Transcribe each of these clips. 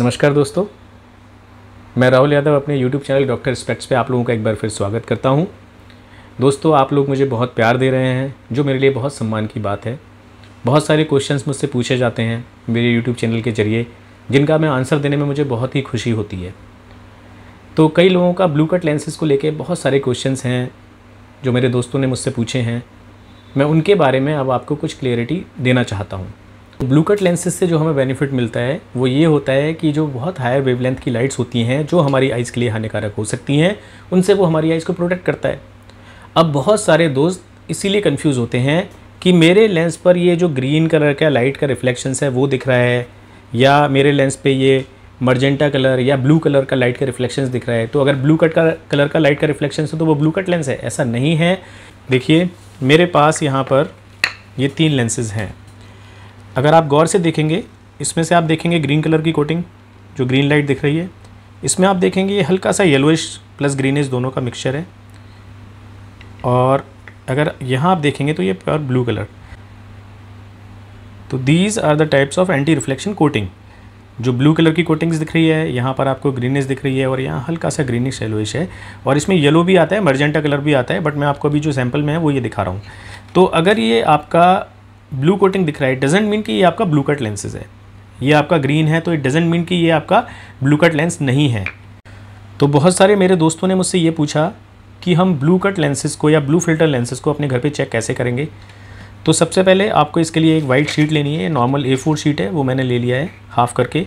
नमस्कार दोस्तों मैं राहुल यादव अपने YouTube चैनल डॉक्टर स्पेक्ट्स पे आप लोगों का एक बार फिर स्वागत करता हूँ दोस्तों आप लोग मुझे बहुत प्यार दे रहे हैं जो मेरे लिए बहुत सम्मान की बात है बहुत सारे क्वेश्चंस मुझसे पूछे जाते हैं मेरे YouTube चैनल के जरिए जिनका मैं आंसर देने में मुझे बहुत ही खुशी होती है तो कई लोगों का ब्लू कट लेंसेज को लेकर बहुत सारे क्वेश्चन हैं जो मेरे दोस्तों ने मुझसे पूछे हैं मैं उनके बारे में अब आपको कुछ क्लियरिटी देना चाहता हूँ ब्लू कट लेंसेज से जो हमें बेनिफिट मिलता है वो ये होता है कि जो बहुत हाई वेवलेंथ की लाइट्स होती हैं जो हमारी आइज़ के लिए हानिकारक हो सकती हैं उनसे वो हमारी आइज़ को प्रोटेक्ट करता है अब बहुत सारे दोस्त इसीलिए कन्फ्यूज़ होते हैं कि मेरे लेंस पर ये जो ग्रीन कलर का लाइट का रिफ्लेक्शंस है वो दिख रहा है या मेरे लेंस पे ये मर्जेंटा कलर या ब्लू कलर का लाइट का रिफ्लेक्शंस दिख रहा है तो अगर ब्लू कट का कलर का लाइट का रिफ्लेक्शंस है तो वो ब्लू कट लेंस है ऐसा नहीं है देखिए मेरे पास यहाँ पर ये तीन लेंसेज हैं अगर आप गौर से देखेंगे इसमें से आप देखेंगे ग्रीन कलर की कोटिंग जो ग्रीन लाइट दिख रही है इसमें आप देखेंगे ये हल्का सा येलोइश प्लस ग्रीनिश दोनों का मिक्सचर है और अगर यहाँ आप देखेंगे तो ये प्योर ब्लू कलर तो these are the types of anti reflection coating जो ब्लू कलर की कोटिंग्स दिख रही है यहाँ पर आपको ग्रीनिश दिख रही है और यहाँ हल्का सा ग्रीनिश येलोइश है और इसमें येलो भी आता है मर्जेंटा कलर भी आता है बट मैं आपको अभी जो सैम्पल में है वो ये दिखा रहा हूँ तो अगर ये आपका ब्लू कोटिंग दिख रहा है डजेंट मीन कि ये आपका ब्लू कट लेंसेज है ये आपका ग्रीन है तो इट डजेंट मीन कि ये आपका ब्लू कट लेंस नहीं है तो बहुत सारे मेरे दोस्तों ने मुझसे ये पूछा कि हम ब्लू कट लेंसेज को या ब्लू फिल्टर लेंसेज को अपने घर पे चेक कैसे करेंगे तो सबसे पहले आपको इसके लिए एक वाइट शीट लेनी है नॉर्मल ए फोर शीट है वो मैंने ले लिया है हाफ़ करके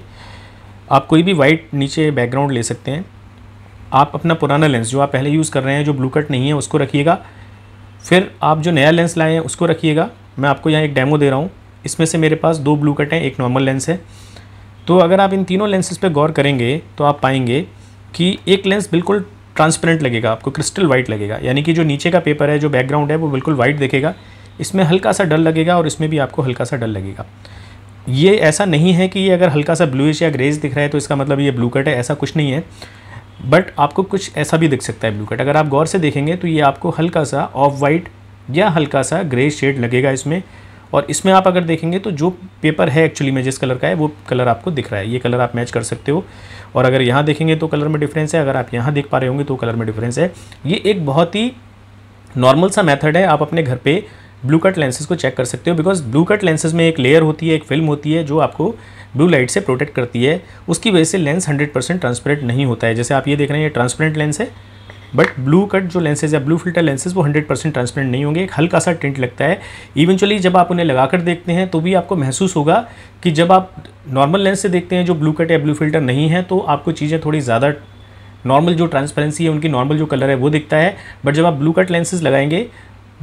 आप कोई भी वाइट नीचे बैकग्राउंड ले सकते हैं आप अपना पुराना लेंस जो आप पहले यूज़ कर रहे हैं जो ब्लू कट नहीं है उसको रखिएगा फिर आप जो नया लेंस लाए हैं उसको रखिएगा मैं आपको यहाँ एक डेमो दे रहा हूँ इसमें से मेरे पास दो ब्लू कट हैं एक नॉर्मल लेंस है तो अगर आप इन तीनों लेंसेज पर गौर करेंगे तो आप पाएंगे कि एक लेंस बिल्कुल ट्रांसपेरेंट लगेगा आपको क्रिस्टल वाइट लगेगा यानी कि जो नीचे का पेपर है जो बैकग्राउंड है वो बिल्कुल वाइट दिखेगा इसमें हल्का सा डल लगेगा और इसमें भी आपको हल्का सा डल लगेगा ये ऐसा नहीं है कि ये अगर हल्का सा ब्लूइश या ग्रेज दिख रहा है तो इसका मतलब ये ब्लू कट है ऐसा कुछ नहीं है बट आपको कुछ ऐसा भी दिख सकता है ब्लू कट अगर आप गौर से देखेंगे तो ये आपको हल्का सा ऑफ वाइट या हल्का सा ग्रे शेड लगेगा इसमें और इसमें आप अगर देखेंगे तो जो पेपर है एक्चुअली में जिस कलर का है वो कलर आपको दिख रहा है ये कलर आप मैच कर सकते हो और अगर यहाँ देखेंगे तो कलर में डिफरेंस है अगर आप यहाँ देख पा रहे होंगे तो कलर में डिफरेंस है ये एक बहुत ही नॉर्मल सा मेथड है आप अपने घर पे ब्लू कट लेंसेज को चेक कर सकते हो बिकॉज ब्लू कट लेंसेज में एक लेयर होती है एक फिल्म होती है जो आपको ब्लू लाइट से प्रोटेक्ट करती है उसकी वजह से लेंस हंड्रेड ट्रांसपेरेंट नहीं होता है जैसे आप ये देख रहे हैं ये ट्रांसपेरेंट लेंस है बट ब्लू कट जो लेंसेज या ब्लू फिल्टर लेंसेज वो 100 परसेंट ट्रांसपेरेंट नहीं होंगे एक हल्का सा टेंट लगता है इवेंचुअली जब आप उन्हें लगाकर देखते हैं तो भी आपको महसूस होगा कि जब आप नॉर्मल लेंस से देखते हैं जो ब्लू कट या ब्लू फिल्टर नहीं है तो आपको चीज़ें थोड़ी ज़्यादा नॉर्मल जो ट्रांसपेरेंसी है उनकी नॉर्मल जो कलर है वो दिखता है बट जब आप ब्लू कट लेंसेज लगाएंगे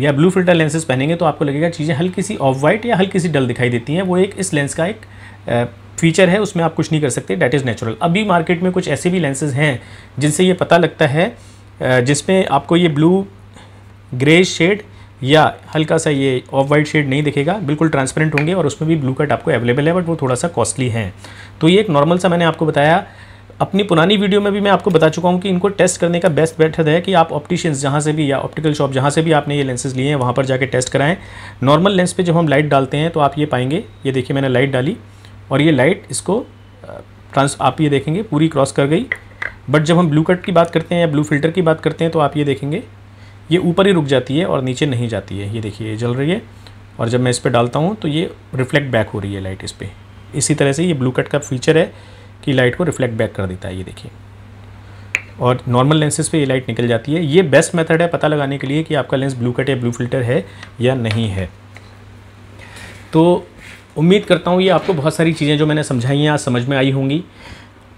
या ब्लू फिल्टर लेंसेज पहनेंगे तो आपको लगेगा चीज़ें हल्की सी ऑफ वाइट या हल्की सी डल दिखाई देती हैं वो एक इस लेंस का एक फीचर है उसमें आप कुछ नहीं कर सकते डैट इज़ नेचुरल अभी मार्केट में कुछ ऐसे भी लेंसेज हैं जिनसे ये पता लगता है जिसमें आपको ये ब्लू ग्रे शेड या हल्का सा ये ऑफ वाइट शेड नहीं दिखेगा बिल्कुल ट्रांसपेरेंट होंगे और उसमें भी ब्लू कट आपको अवेलेबल है बट वो थोड़ा सा कॉस्टली है तो ये एक नॉर्मल सा मैंने आपको बताया अपनी पुरानी वीडियो में भी मैं आपको बता चुका हूँ कि इनको टेस्ट करने का बेस्ट बेटर है कि आप ऑप्टिशियंस जहाँ से भी या ऑप्टिकल शॉप जहाँ से भी आपने ये लेंसेज लिए हैं वहाँ पर जाके टेस्ट कराएं नॉर्मल लेंस पर जब हम लाइट डालते हैं तो आप ये पाएंगे ये देखिए मैंने लाइट डाली और ये लाइट इसको ट्रांस आप ये देखेंगे पूरी क्रॉस कर गई बट जब हम ब्लू कट की बात करते हैं या ब्लू फिल्टर की बात करते हैं तो आप ये देखेंगे ये ऊपर ही रुक जाती है और नीचे नहीं जाती है ये देखिए ये जल रही है और जब मैं इस पर डालता हूँ तो ये रिफ्लेक्ट बैक हो रही है लाइट इस पर इसी तरह से ये ब्लू कट का फीचर है कि लाइट को रिफ्लेक्ट बैक कर देता है ये देखिए और नॉर्मल लेंसेज पे ये लाइट निकल जाती है ये बेस्ट मेथड है पता लगाने के लिए कि आपका लेंस ब्लू कट या ब्लू फिल्टर है या नहीं है तो उम्मीद करता हूँ ये आपको बहुत सारी चीज़ें जो मैंने समझाई हैं आज समझ में आई होंगी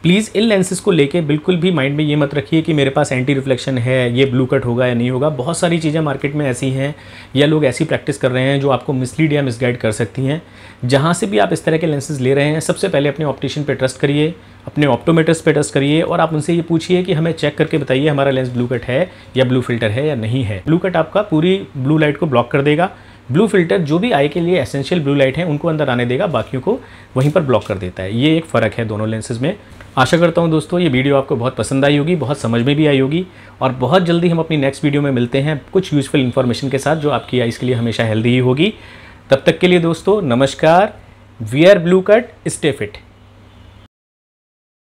प्लीज़ इन लेंसेज को लेके बिल्कुल भी माइंड में ये मत रखिए कि मेरे पास एंटी रिफ्लेक्शन है ये ब्लू कट होगा या नहीं होगा बहुत सारी चीज़ें मार्केट में ऐसी हैं या लोग ऐसी प्रैक्टिस कर रहे हैं जो आपको मिसलीड या मिसगाइड कर सकती हैं जहाँ से भी आप इस तरह के लेंसेज ले रहे हैं सबसे पहले अपने ऑप्टिशन पर ट्रस्ट करिए अपने ऑप्टोमेटर्स पर ट्रस्ट करिए और आप उनसे ये पूछिए कि हमें चेक करके बताइए हमारा लेंस ब्लू कट है या ब्लू फिल्टर है या नहीं है ब्लू कट आपका पूरी ब्लू लाइट को ब्लॉक कर देगा ब्लू फिल्टर जो भी आई के लिए एसेंशियल ब्लू लाइट है उनको अंदर आने देगा बाकियों को वहीं पर ब्लॉक कर देता है ये एक फ़र्क है दोनों लेंसेज में आशा करता हूँ दोस्तों ये वीडियो आपको बहुत पसंद आई होगी बहुत समझ में भी आई होगी और बहुत जल्दी हम अपनी नेक्स्ट वीडियो में मिलते हैं कुछ यूजफुल इन्फॉर्मेशन के साथ जो आपकी आइज़ के लिए हमेशा हेल्दी ही होगी तब तक के लिए दोस्तों नमस्कार we blue cut stay fit